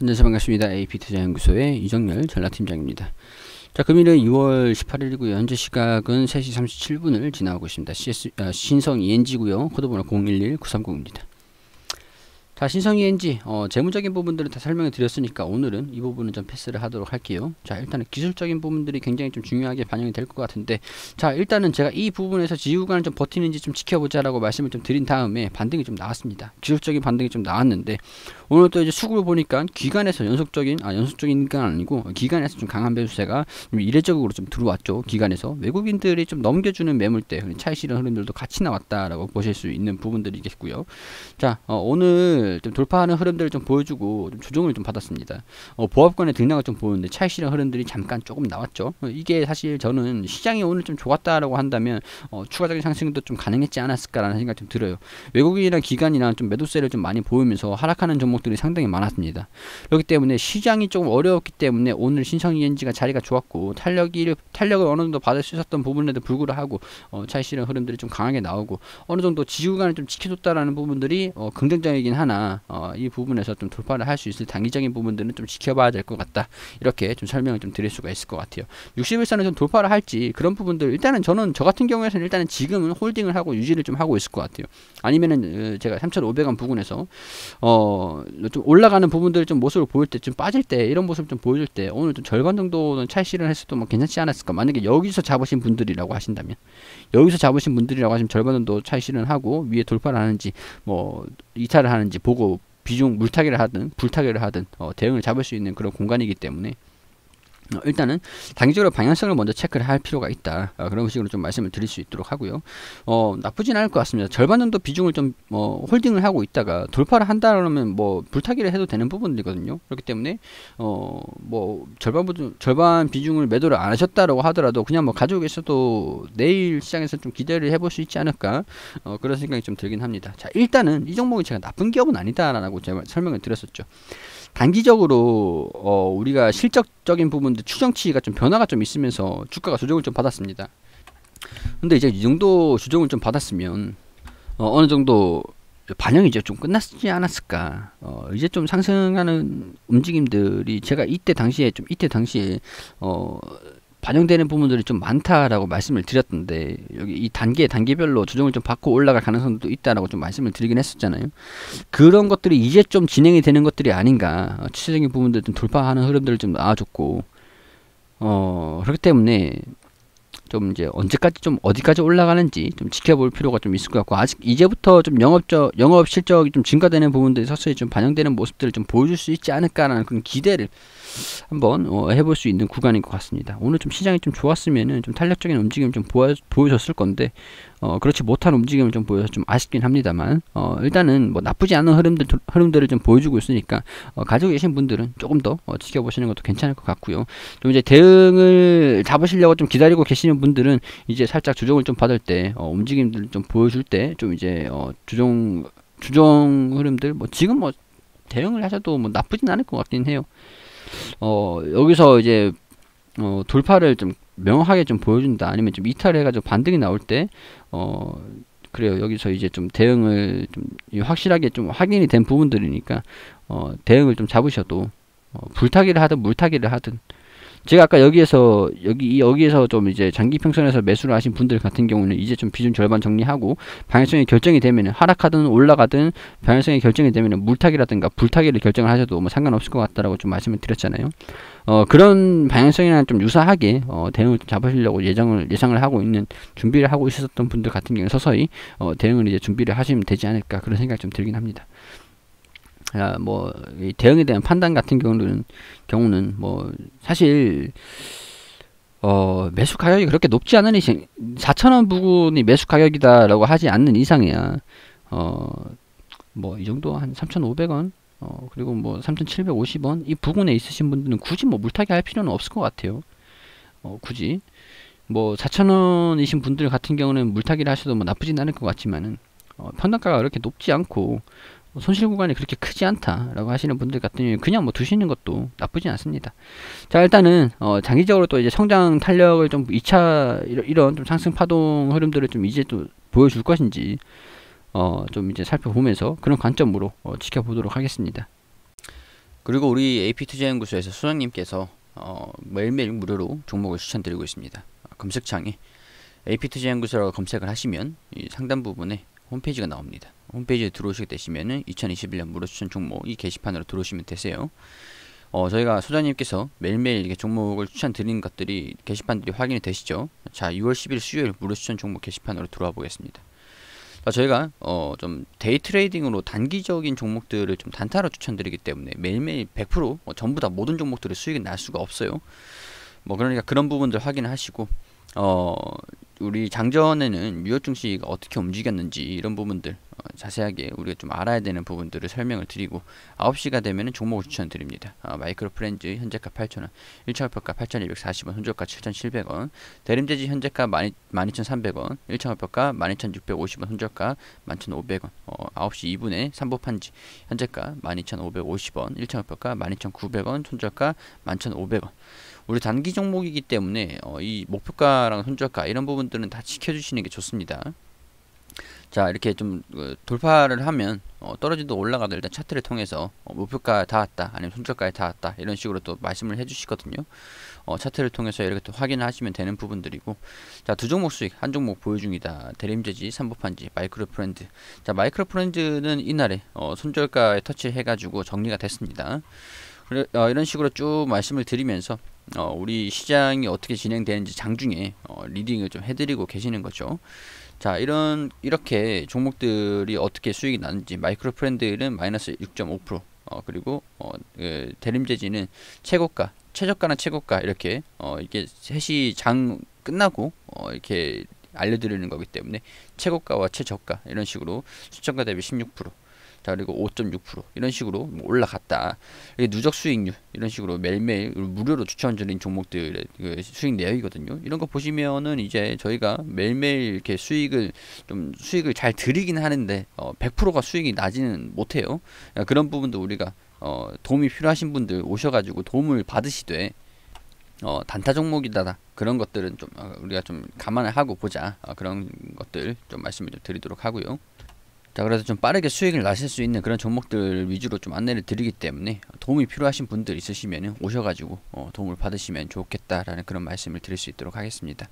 안녕하세요 반갑습니다. AP투자연구소의 이정렬 전라팀장입니다. 자 금일은 2월 18일이고요. 현재 시각은 3시 37분을 지나고 있습니다. CS, 아, 신성 ENG고요. 코드번호 011930입니다. 자 신성이 엔지 어, 재무적인 부분들을다 설명해 드렸으니까 오늘은 이 부분은 좀 패스를 하도록 할게요 자 일단은 기술적인 부분들이 굉장히 좀 중요하게 반영이 될 것 같은데 자 일단은 제가 이 부분에서 지우간을 좀 버티는지 좀 지켜보자 라고 말씀을 좀 드린 다음에 반등이 좀 나왔습니다 기술적인 반등이 좀 나왔는데 오늘 또 이제 수급을 보니까 기관에서 연속적인 아 연속적인 건 아니고 기관에서좀 강한 매수세가 좀 이례적으로 좀 들어왔죠 기관에서 외국인들이 좀 넘겨주는 매물대 차익 실현 흐름들도 같이 나왔다라고 보실 수 있는 부분들이겠고요 자 어, 오늘 흐름을 좀 돌파하는 흐름들을 좀 보여주고 좀 조정을 좀 받았습니다. 어, 보합권의 등락을 좀 보였는데 차이시랑 흐름들이 잠깐 조금 나왔죠. 어, 이게 사실 저는 시장이 오늘 좀 좋았다라고 한다면 어, 추가적인 상승도 좀 가능했지 않았을까라는 생각 이좀 들어요. 외국인이나 기관이나 좀 매도세를 좀 많이 보이면서 하락하는 종목들이 상당히 많았습니다. 그렇기 때문에 시장이 조금 어려웠기 때문에 오늘 신성 ENG가 자리가 좋았고 탄력이 탄력을 어느 정도 받을 수 있었던 부분에도 불구하고 어, 차이시랑 흐름들이 좀 강하게 나오고 어느 정도 지구간을 좀 지켜줬다라는 부분들이 어, 긍정적이긴 하나 어, 이 부분에서 좀 돌파를 할 수 있을 단기적인 부분들은 좀 지켜봐야 될 것 같다. 이렇게 좀 설명을 좀 드릴 수가 있을 것 같아요. 6 1선을좀 돌파를 할지 그런 부분들 일단은 저는 저 같은 경우에는 일단은 지금은 홀딩을 하고 유지를 좀 하고 있을 것 같아요. 아니면은 어, 제가 3,500원 부근에서 어좀 올라가는 부분들 좀 모습을 보일 때 좀 빠질 때 이런 모습 좀 보여줄 때 오늘 좀 절반 정도는 차실을 했어도 뭐 괜찮지 않았을까? 만약에 여기서 잡으신 분들이라고 하신다면 여기서 잡으신 분들이라고 하시면 절반 정도 차실은 하고 위에 돌파를 하는지 뭐 이탈을 하는지 보고 비중 물타기를 하든 불타기를 하든 어, 대응을 잡을 수 있는 그런 공간이기 때문에 어, 일단은 단기적으로 방향성을 먼저 체크를 할 필요가 있다 어, 그런 식으로 좀 말씀을 드릴 수 있도록 하고요 어 나쁘진 않을 것 같습니다 절반 정도 비중을 좀 어, 홀딩을 하고 있다가 돌파를 한다 그러면 뭐 불타기를 해도 되는 부분이거든요 그렇기 때문에 어뭐 절반 부분 절반 비중을 매도를 안 하셨다라고 하더라도 그냥 뭐 가지고 계셔도 내일 시장에서 좀 기대를 해볼 수 있지 않을까 어, 그런 생각이 좀 들긴 합니다 자 일단은 이 종목이 제가 나쁜 기업은 아니다라고 제가 설명을 드렸었죠 단기적으로 어, 우리가 실적적인 부분들 추정치가 좀 변화가 좀 있으면서 주가가 조정을 좀 받았습니다. 근데 이제 이 정도 조정을 좀 받았으면 어, 어느 정도 반영이 이제 좀 끝났지 않았을까. 어, 이제 좀 상승하는 움직임들이 제가 이때 당시에 좀 이때 당시에 어, 반영되는 부분들이 좀 많다라고 말씀을 드렸던데 여기 이 단계 단계별로 조정을 좀 받고 올라갈 가능성도 있다라고 좀 말씀을 드리긴 했었잖아요. 그런 것들이 이제 좀 진행이 되는 것들이 아닌가 어, 추세적인 부분들 좀 돌파하는 흐름들을 좀 나와줬고 어 그렇기 때문에 좀 이제 언제까지 좀 어디까지 올라가는지 좀 지켜볼 필요가 좀 있을 것 같고 아직 이제부터 좀 영업적 영업 실적이 좀 증가되는 부분들이 서서히 좀 반영되는 모습들을 좀 보여줄 수 있지 않을까라는 그런 기대를 한번 어, 해볼 수 있는 구간인 것 같습니다. 오늘 좀 시장이 좀 좋았으면은 좀 탄력적인 움직임 좀 보여, 보여줬을 건데 어, 그렇지 못한 움직임을 좀 보여서 좀 아쉽긴 합니다만 어, 일단은 뭐 나쁘지 않은 흐름들 흐름들을 좀 보여주고 있으니까 어, 가지고 계신 분들은 조금 더 어, 지켜보시는 것도 괜찮을 것 같고요. 좀 이제 대응을 잡으시려고 좀 기다리고 계시는 분들은 이제 살짝 조정을 좀 받을 때 어, 움직임들을 좀 보여줄 때 좀 이제 어, 조정 주정 흐름들 뭐 지금 뭐 대응을 하셔도 뭐 나쁘진 않을 것 같긴 해요. 어 여기서 이제 어 돌파를 좀 명확하게 좀 보여준다 아니면 좀 이탈해가지고 반등이 나올 때 어 그래요 여기서 이제 좀 대응을 좀 확실하게 좀 확인이 된 부분들이니까 어 대응을 좀 잡으셔도 어 불타기를 하든 물타기를 하든 제가 아까 여기에서 여기 여기에서 좀 이제 장기 평선에서 매수를 하신 분들 같은 경우는 이제 좀 비중 절반 정리하고 방향성이 결정이 되면 은 하락하든 올라가든 방향성이 결정이 되면 은 물타기라든가 불타기를 결정을 하셔도 뭐 상관없을 것 같다라고 좀 말씀을 드렸잖아요. 어, 그런 방향성이랑 좀 유사하게 어, 대응을 잡으시려고 예정을 예상을 하고 있는 준비를 하고 있었던 분들 같은 경우 는 서서히 어, 대응을 이제 준비를 하시면 되지 않을까 그런 생각이 좀 들긴 합니다. 아, 뭐 대응에 대한 판단 같은 경우는 경우는 뭐 사실 어 매수 가격이 그렇게 높지 않은 이상 4천 원 부근이 매수 가격이다라고 하지 않는 이상이야 어 뭐 이 정도 한 3,500원 어 그리고 뭐 3,750원 이 부근에 있으신 분들은 굳이 뭐 물타기 할 필요는 없을 것 같아요 어 굳이 뭐 4천원이신 분들 같은 경우는 물타기를 하셔도 뭐 나쁘진 않을 것 같지만은 어, 평단가가 그렇게 높지 않고 뭐 손실 구간이 그렇게 크지 않다라고 하시는 분들 같은 경우 그냥 뭐 두시는 것도 나쁘진 않습니다. 자, 일단은, 어, 장기적으로 또 이제 성장 탄력을 좀 2차, 이런 좀 상승 파동 흐름들을 좀 이제 또 보여줄 것인지, 어, 좀 이제 살펴보면서 그런 관점으로 어, 지켜보도록 하겠습니다. 그리고 우리 AP투자연구소에서 수장님께서 어, 매일매일 무료로 종목을 추천드리고 있습니다. 아, 검색창에 AP투자연구소라고 검색을 하시면 상단 부분에 홈페이지가 나옵니다. 홈페이지에 들어오시게 되시면은 2021년 무료 추천 종목 이 게시판으로 들어오시면 되세요. 어, 저희가 소장님께서 매일매일 이렇게 종목을 추천드리는 것들이 게시판들이 확인이 되시죠? 자, 6월 10일 수요일 무료 추천 종목 게시판으로 들어와 보겠습니다. 자, 저희가 어, 좀 데이 트레이딩으로 단기적인 종목들을 좀 단타로 추천드리기 때문에 매일매일 100% 어, 뭐 전부 다 모든 종목들의 수익이 날 수가 없어요. 뭐 그러니까 그런 부분들 확인하시고 어 우리 장전에는 유효충 씨가 어떻게 움직였는지 이런 부분들 어, 자세하게 우리가 좀 알아야 되는 부분들을 설명을 드리고 9시가 되면 종목을 추천드립니다. 어, 마이크로 프렌즈 현재가 8,000원, 1차 목표가 8,240원, 손절가 7,700원, 대림재지 현재가 12,300원, 1차 목표가 12,650원, 손절가 11,500원, 어, 9시 2분에 3보 판지 현재가 12,550원, 1차 목표가 12,900원, 손절가 11,500원. 우리 단기 종목이기 때문에 어, 이 목표가랑 손절가 이런 부분들은 다 지켜주시는 게 좋습니다. 자 이렇게 좀 어, 돌파를 하면 어, 떨어지도 올라가도 일단 차트를 통해서 어, 목표가 닿았다 아니면 손절가에 닿았다 이런 식으로 또 말씀을 해주시거든요 어, 차트를 통해서 이렇게 또 확인하시면 되는 부분들이고 자 두 종목 수익 한 종목 보유 중이다 대림재지 삼보판지 마이크로프렌드 자 마이크로프렌드는 이날에 어, 손절가에 터치해 가지고 정리가 됐습니다 그래, 어, 이런 식으로 쭉 말씀을 드리면서 어, 우리 시장이 어떻게 진행되는지 장중에 어, 리딩을 좀 해드리고 계시는 거죠 자 이런 이렇게 종목들이 어떻게 수익이 나는지 마이크로 프렌드는 마이너스 6.5% 어, 그리고 어, 그 대림재지는 최고가 최저가나 최고가 이렇게 어, 이게 해시장 끝나고 어, 이렇게 알려드리는 거기 때문에 최고가와 최저가 이런 식으로 수천가 대비 16%자 그리고 5.6% 이런 식으로 뭐 올라갔다. 이게 누적 수익률 이런 식으로 매일매일 무료로 추천드린 종목들의 그 수익 내역이거든요. 이런 거 보시면은 이제 저희가 매일매일 이렇게 수익을 좀 수익을 잘 드리긴 하는데 어, 100%가 수익이 나지는 못해요. 그런 부분도 우리가 어, 도움이 필요하신 분들 오셔가지고 도움을 받으시되 어, 단타 종목이다 그런 것들은 좀 어, 우리가 좀 감안을 하고 보자 어, 그런 것들 좀 말씀을 좀 드리도록 하고요. 자 그래서 좀 빠르게 수익을 나실 수 있는 그런 종목들 위주로 좀 안내를 드리기 때문에 도움이 필요하신 분들 있으시면 오셔가지고 어, 도움을 받으시면 좋겠다라는 그런 말씀을 드릴 수 있도록 하겠습니다.